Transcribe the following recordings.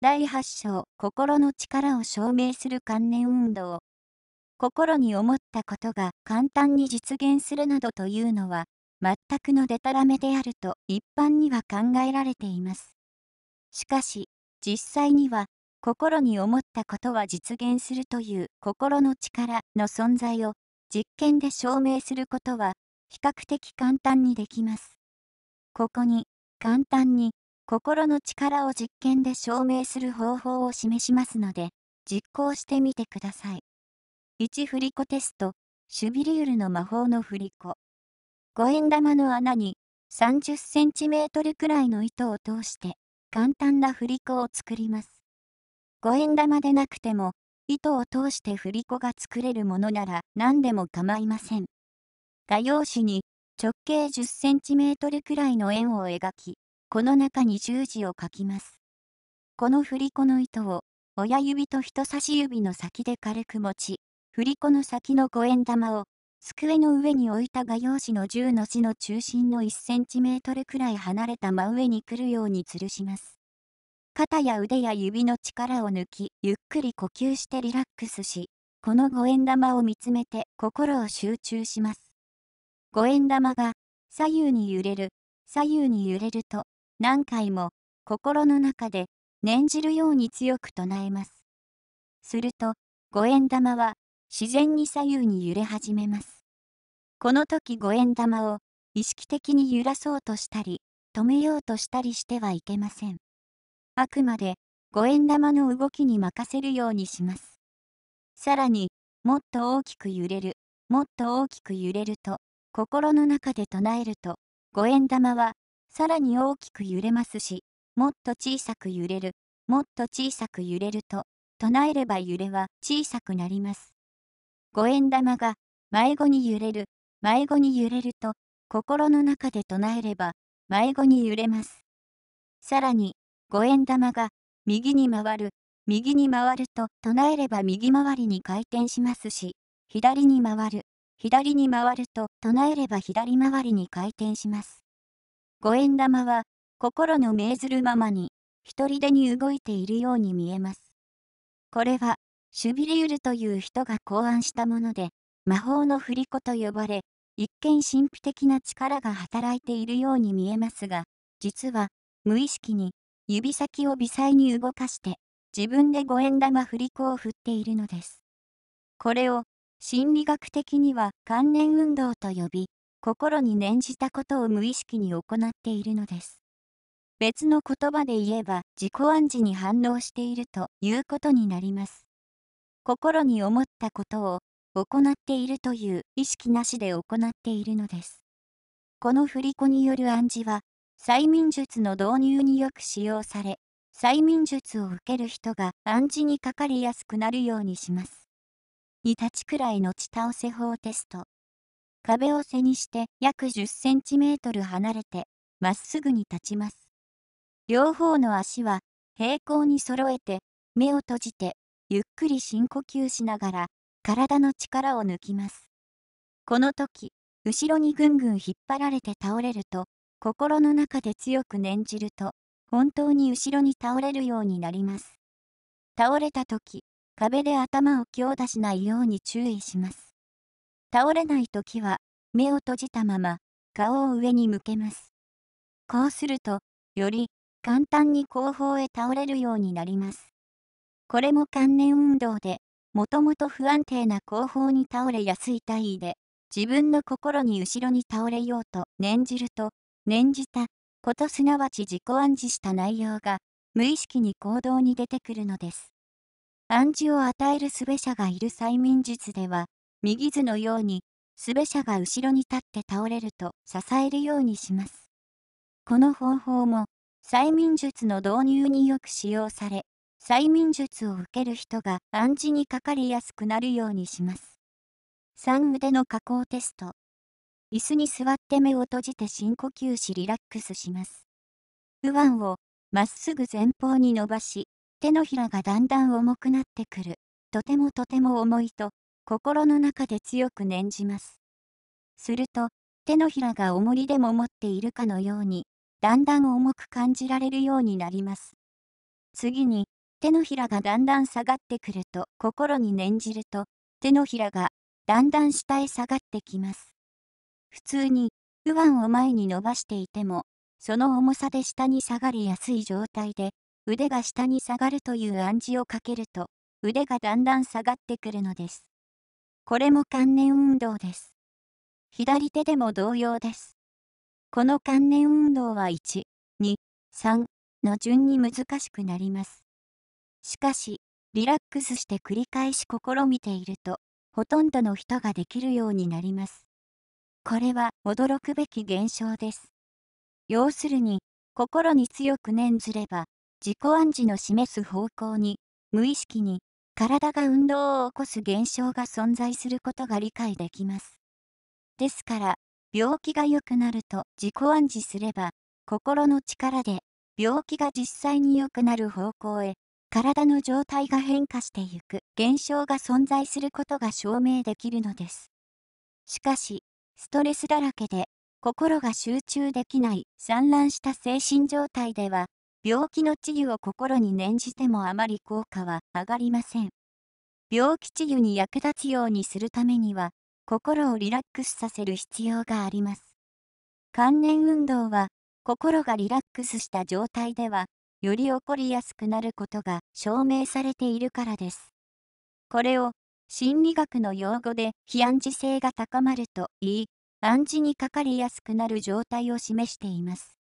第8章心の力を証明する観念運動心に思ったことが簡単に実現するなどというのは全くのデタラメであると一般には考えられていますしかし実際には心に思ったことは実現するという心の力の存在を実験で証明することは比較的簡単にできますここに簡単に心の力を実験で証明する方法を示しますので、実行してみてください。1振り子テスト、シュビリュールの魔法の振り子。5円玉の穴に30センチメートルくらいの糸を通して、簡単な振り子を作ります。5円玉でなくても、糸を通して振り子が作れるものなら何でも構いません。画用紙に直径10センチメートルくらいの円を描き、この中に十字を書きます。この振り子の糸を親指と人差し指の先で軽く持ち、振り子の先の五円玉を机の上に置いた画用紙の10の字の中心の1センチメートルくらい離れた真上に来るように吊るします。肩や腕や指の力を抜き、ゆっくり呼吸してリラックスし、この五円玉を見つめて心を集中します。五円玉が左右に揺れる、左右に揺れると何回も心の中で念じるように強く唱えます。すると、五円玉は自然に左右に揺れ始めます。この時五円玉を意識的に揺らそうとしたり、止めようとしたりしてはいけません。あくまで五円玉の動きに任せるようにします。さらに、もっと大きく揺れる、もっと大きく揺れると、心の中で唱えると、五円玉はさらに大きく揺れますし、もっと小さく揺れる、もっと小さく揺れると、唱えれば揺れは小さくなります。五円玉が迷子に揺れる、迷子に揺れると、心の中で唱えれば迷子に揺れます。さらに、五円玉が右に回る、右に回ると唱えれば右回りに回転しますし、左に回る、左に回ると唱えれば左回りに回転します。五円玉は、心の命ずるままに、独りでに動いているように見えます。これは、シュビリウルという人が考案したもので、魔法の振り子と呼ばれ、一見神秘的な力が働いているように見えますが、実は、無意識に、指先を微細に動かして、自分で五円玉振り子を振っているのです。これを、心理学的には関連運動と呼び、心に念じたことを無意識に行っているのです。別の言葉で言えば自己暗示に反応しているということになります。心に思ったことを行っているという意識なしで行っているのです。この振り子による暗示は催眠術の導入によく使用され催眠術を受ける人が暗示にかかりやすくなるようにします。2たちくらいのち倒せ法テスト壁を背にして約10センチメートル離れて、まっすぐに立ちます。両方の足は平行に揃えて、目を閉じて、ゆっくり深呼吸しながら、体の力を抜きます。この時、後ろにぐんぐん引っ張られて倒れると、心の中で強く念じると、本当に後ろに倒れるようになります。倒れた時、壁で頭を強打しないように注意します。倒れない時は、目を閉じたまま、顔を上に向けます。こうすると、より簡単に後方へ倒れるようになります。これも関連運動で、もともと不安定な後方に倒れやすい体位で、自分の心に後ろに倒れようと念じると、念じたことすなわち自己暗示した内容が、無意識に行動に出てくるのです。暗示を与えるすべ者がいる催眠術では、右図のように、すべ車が後ろに立って倒れると支えるようにします。この方法も、催眠術の導入によく使用され、催眠術を受ける人が暗示にかかりやすくなるようにします。3腕の加工テスト。椅子に座って目を閉じて深呼吸しリラックスします。右腕をまっすぐ前方に伸ばし、手のひらがだんだん重くなってくる。とてもとても重いと心の中で強く念じます。すると、手のひらが重りでも持っているかのように、だんだん重く感じられるようになります。次に、手のひらがだんだん下がってくると心に念じると、手のひらがだんだん下へ下がってきます。普通に、右腕を前に伸ばしていても、その重さで下に下がりやすい状態で、腕が下に下がるという暗示をかけると、腕がだんだん下がってくるのです。これも関念運動です。左手でも同様です。この関連運動は1、2、3の順に難しくなります。しかし、リラックスして繰り返し試みていると、ほとんどの人ができるようになります。これは驚くべき現象です。要するに、心に強く念ずれば、自己暗示の示す方向に、無意識に体が運動を起こす現象が存在することが理解できます。ですから、病気が良くなると自己暗示すれば、心の力で病気が実際に良くなる方向へ、体の状態が変化していく現象が存在することが証明できるのです。しかし、ストレスだらけで、心が集中できない散乱した精神状態では、病気の治癒を心に念じてもあまり効果は上がりません。病気治癒に役立つようにするためには、心をリラックスさせる必要があります。関念運動は、心がリラックスした状態では、より起こりやすくなることが証明されているからです。これを、心理学の用語で、非暗示性が高まると言い、暗示にかかりやすくなる状態を示しています。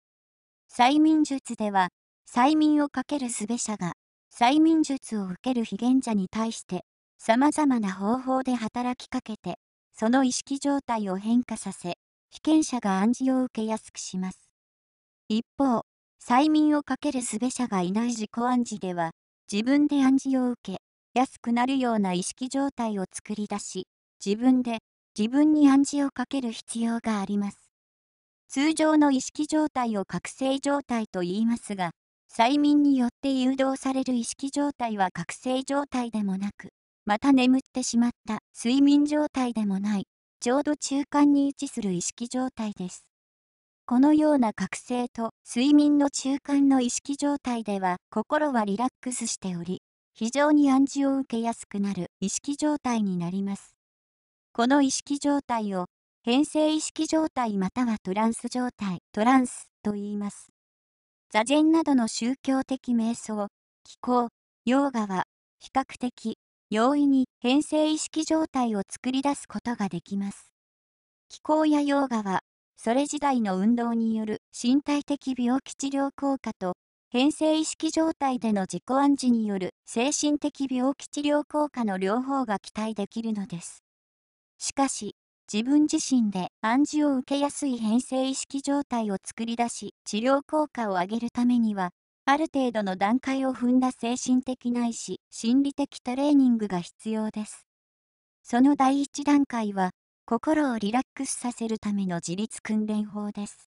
催眠術では、催眠をかけるすべ者が、催眠術を受ける被験者に対して、様々な方法で働きかけて、その意識状態を変化させ、被験者が暗示を受けやすくします。一方、催眠をかけるすべ者がいない自己暗示では、自分で暗示を受け、安くなるような意識状態を作り出し、自分で自分に暗示をかける必要があります。通常の意識状態を覚醒状態と言いますが、催眠によって誘導される意識状態は覚醒状態でもなく、また眠ってしまった睡眠状態でもない、ちょうど中間に位置する意識状態です。このような覚醒と睡眠の中間の意識状態では心はリラックスしており、非常に暗示を受けやすくなる意識状態になります。この意識状態を変性意識状態またはトランス状態、トランスと言います。座禅などの宗教的瞑想、気候、ヨーガは、比較的、容易に変性意識状態を作り出すことができます。気候やヨーガは、それ時代の運動による身体的病気治療効果と、変性意識状態での自己暗示による精神的病気治療効果の両方が期待できるのです。しかし、自分自身で暗示を受けやすい変性意識状態を作り出し治療効果を上げるためにはある程度の段階を踏んだ精神的ないし心理的トレーニングが必要ですその第一段階は心をリラックスさせるための自立訓練法です